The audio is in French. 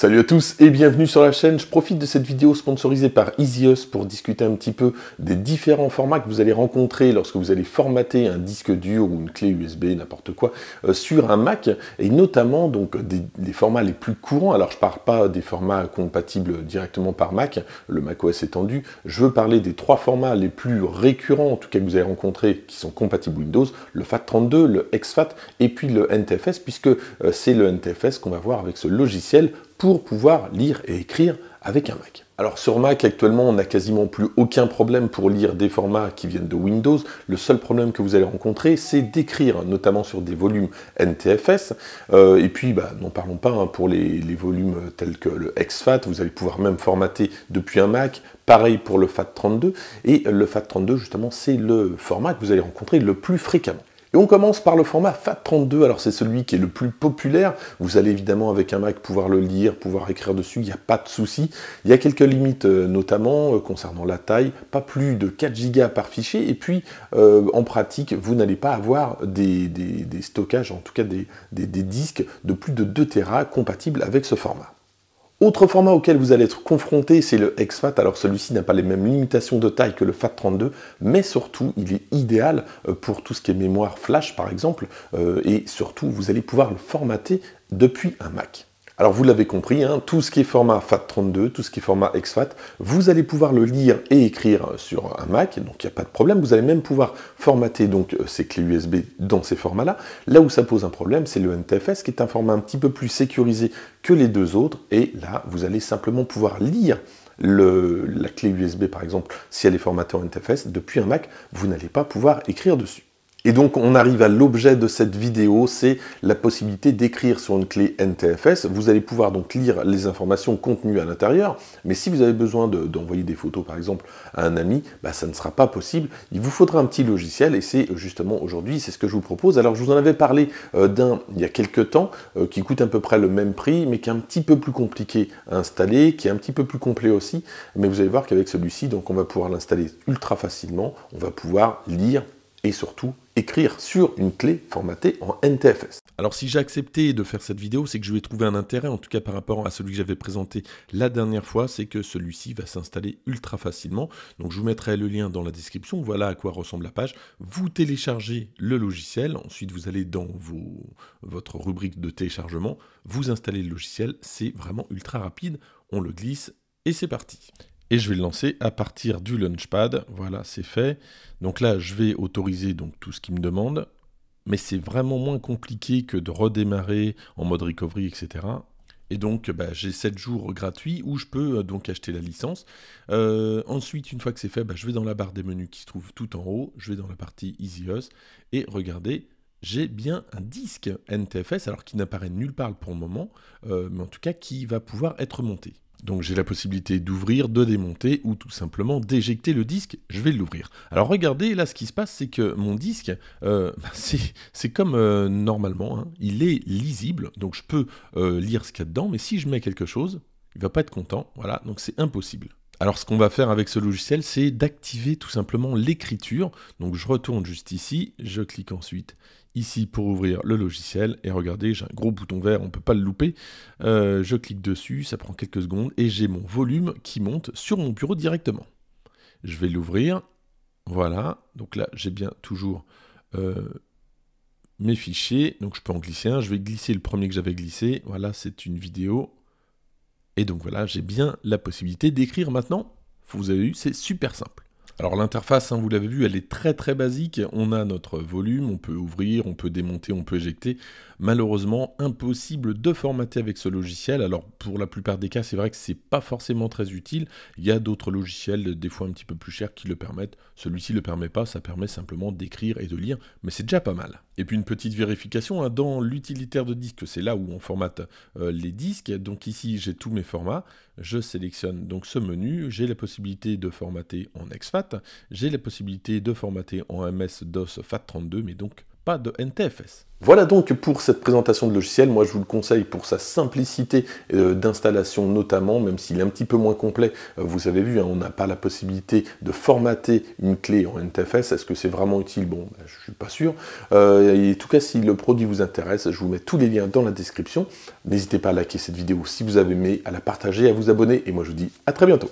Salut à tous et bienvenue sur la chaîne. Je profite de cette vidéo sponsorisée par EasyUS pour discuter un petit peu des différents formats que vous allez rencontrer lorsque vous allez formater un disque dur ou une clé USB, n'importe quoi, euh, sur un Mac et notamment donc des, formats les plus courants. Alors je ne parle pas des formats compatibles directement par Mac, le macOS étendu. Je veux parler des trois formats les plus récurrents, en tout cas que vous allez rencontrer, qui sont compatibles Windows, le FAT32, le XFAT et puis le NTFS, puisque euh, c'est le NTFS qu'on va voir avec ce logiciel pour pouvoir lire et écrire avec un Mac. Alors sur Mac actuellement on n'a quasiment plus aucun problème pour lire des formats qui viennent de Windows. Le seul problème que vous allez rencontrer c'est d'écrire, notamment sur des volumes NTFS. Euh, et puis bah, n'en parlons pas hein, pour les, les, volumes tels que le XFAT, vous allez pouvoir même formater depuis un Mac. Pareil pour le FAT32. Et le FAT32 justement c'est le format que vous allez rencontrer le plus fréquemment. Et on commence par le format FAT32. Alors c'est celui qui est le plus populaire. Vous allez évidemment avec un Mac pouvoir le lire, pouvoir écrire dessus, il n'y a pas de souci. Il y a quelques limites euh, notamment euh, concernant la taille, pas plus de 4 Go par fichier. Et puis euh, en pratique, vous n'allez pas avoir des, stockages, en tout cas des, des, disques de plus de 2 Tera compatibles avec ce format. Autre format auquel vous allez être confronté, c'est le exFAT. Alors celui-ci n'a pas les mêmes limitations de taille que le FAT32, mais surtout il est idéal euh, pour tout ce qui est mémoire flash par exemple, euh, et surtout vous allez pouvoir le formater depuis un Mac. Alors vous l'avez compris, hein, tout ce qui est format FAT32, tout ce qui est format exFAT, vous allez pouvoir le lire et écrire euh, sur un Mac, donc il n'y a pas de problème. Vous allez même pouvoir formater donc euh, ces clés USB dans ces formats-là. Là où ça pose un problème, c'est le NTFS qui est un format un petit peu plus sécurisé que les deux autres. Et là, vous allez simplement pouvoir lire la clé USB par exemple, si elle est formatée en NTFS, depuis un Mac, vous n'allez pas pouvoir écrire dessus. Et donc on arrive à l'objet de cette vidéo, c'est la possibilité d'écrire sur une clé NTFS. Vous allez pouvoir donc lire les informations contenues à l'intérieur, mais si vous avez besoin d'envoyer des photos par exemple à un ami, bah, ça ne sera pas possible. Il vous faudra un petit logiciel et c'est justement aujourd'hui, c'est ce que je vous propose. Alors je vous en avais parlé euh, d'un il y a quelques temps euh, qui coûte à peu près le même prix, mais qui est un petit peu plus compliqué à installer, qui est un petit peu plus complet aussi. Mais vous allez voir qu'avec celui-ci, donc on va pouvoir l'installer ultra facilement, on va pouvoir lire et surtout écrire sur une clé formatée en NTFS. Alors si j'ai accepté de faire cette vidéo, c'est que je vais trouver un intérêt, en tout cas par rapport à celui que j'avais présenté la dernière fois, c'est que celui-ci va s'installer ultra facilement. Donc je vous mettrai le lien dans la description, voilà à quoi ressemble la page. Vous téléchargez le logiciel, ensuite vous allez dans vos, votre rubrique de téléchargement, vous installez le logiciel, c'est vraiment ultra rapide, on le glisse et c'est parti et je vais le lancer à partir du Launchpad. Voilà, c'est fait. Donc là, je vais autoriser donc tout ce qu'il me demande, mais c'est vraiment moins compliqué que de redémarrer en mode recovery, etc. Et donc, bah, j'ai 7 jours gratuits où je peux euh, donc acheter la licence. Euh, ensuite, une fois que c'est fait, bah, je vais dans la barre des menus qui se trouve tout en haut. Je vais dans la partie Easy et regardez, j'ai bien un disque NTFS, alors qui n'apparaît nulle part pour le moment, euh, mais en tout cas qui va pouvoir être monté. Donc j'ai la possibilité d'ouvrir, de démonter ou tout simplement d'éjecter le disque, je vais l'ouvrir. Alors regardez, là ce qui se passe, c'est que mon disque, euh, bah, c'est comme euh, normalement, hein, il est lisible, donc je peux lire ce qu'il y a dedans, mais si je mets quelque chose, il ne va pas être content, voilà, donc c'est impossible. Alors ce qu'on va faire avec ce logiciel, c'est d'activer tout simplement l'écriture. Donc je retourne juste ici, je clique ensuite ici pour ouvrir le logiciel. Et regardez, j'ai un gros bouton vert, on ne peut pas le louper. Euh, je clique dessus, ça prend quelques secondes et j'ai mon volume qui monte sur mon bureau directement. Je vais l'ouvrir. Voilà, donc là j'ai bien toujours euh, mes fichiers. Donc je peux en glisser un. Je vais glisser le premier que j'avais glissé. Voilà, c'est une vidéo. Et donc voilà, j'ai bien la possibilité d'écrire maintenant. Vous avez vu, c'est super simple. Alors l'interface, hein, vous l'avez vu, elle est très très basique. On a notre volume, on peut ouvrir, on peut démonter, on peut éjecter. Malheureusement, impossible de formater avec ce logiciel. Alors pour la plupart des cas, c'est vrai que c'est pas forcément très utile. Il y a d'autres logiciels, des fois un petit peu plus chers, qui le permettent. Celui-ci le permet pas, ça permet simplement d'écrire et de lire, mais c'est déjà pas mal. Et puis une petite vérification, hein, dans l'utilitaire de disque, c'est là où on formate euh, les disques. Donc ici, j'ai tous mes formats. Je sélectionne donc ce menu. J'ai la possibilité de formater en exFAT. J'ai la possibilité de formater en MS-DOS FAT32, mais donc de NTFS. Voilà donc pour cette présentation de logiciel. Moi, je vous le conseille pour sa simplicité euh, d'installation notamment, même s'il est un petit peu moins complet. Euh, vous avez vu, hein, on n'a pas la possibilité de formater une clé en NTFS. Est-ce que c'est vraiment utile Bon, ben, je ne suis pas sûr. Euh, en tout cas, si le produit vous intéresse, je vous mets tous les liens dans la description. N'hésitez pas à liker cette vidéo si vous avez aimé, à la partager, à vous abonner. Et moi, je vous dis à très bientôt.